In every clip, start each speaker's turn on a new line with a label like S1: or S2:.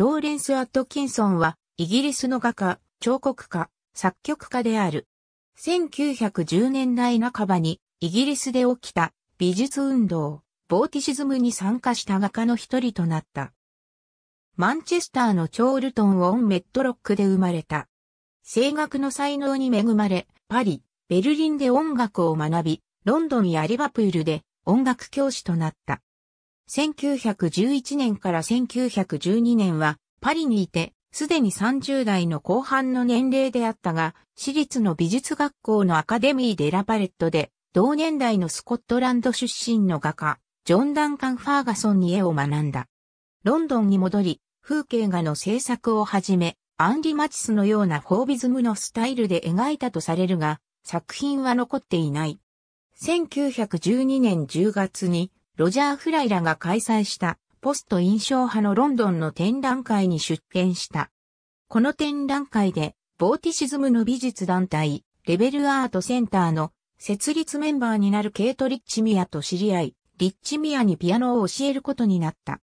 S1: ローレンス・アットキンソンは、イギリスの画家、彫刻家、作曲家
S2: である。1910年代半ばに、イギリスで起きた美術運動、ボーティシズムに参加した画家の一人となった。マンチェスターのチョールトン・オン・メットロックで生まれた。声楽の才能に恵まれ、パリ、ベルリンで音楽を学び、ロンドンやリバプールで音楽教師となった。1911年から1912年はパリにいて、すでに30代の後半の年齢であったが、私立の美術学校のアカデミーでラパレットで、同年代のスコットランド出身の画家、ジョン・ダンカン・ファーガソンに絵を学んだ。ロンドンに戻り、風景画の制作をはじめ、アンリ・マチスのようなフォービズムのスタイルで描いたとされるが、作品は残っていない。1912年10月にロジャー・フライらが開催したポスト印象派のロンドンの展覧会に出展した。この展覧会で、ボーティシズムの美術団体、レベルアートセンターの設立メンバーになるケイト・リッチ・ミアと知り合い、リッチ・ミアにピアノを教えることになった。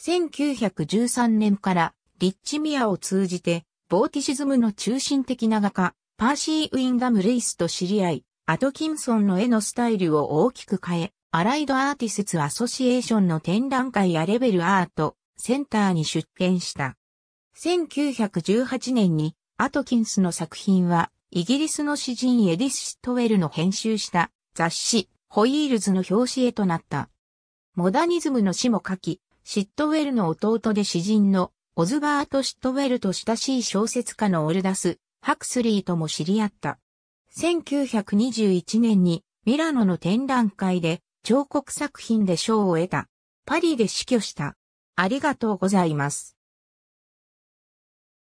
S2: 1913年からリッチ・ミアを通じて、ボーティシズムの中心的な画家、パーシー・ウィンダム・レイスと知り合い、アトキンソンの絵のスタイルを大きく変え、アライドアーティスツアソシエーションの展覧会やレベルアート、センターに出展した。1918年にアトキンスの作品はイギリスの詩人エディス・シットウェルの編集した雑誌ホイールズの表紙へとなった。モダニズムの詩も書き、シットウェルの弟で詩人のオズバート・シットウェルと親しい小説家のオルダス・ハクスリーとも知り合った。1921年にミラノの展覧会で
S1: 彫刻作品で賞を得た。パリで死去した。ありがとうございます。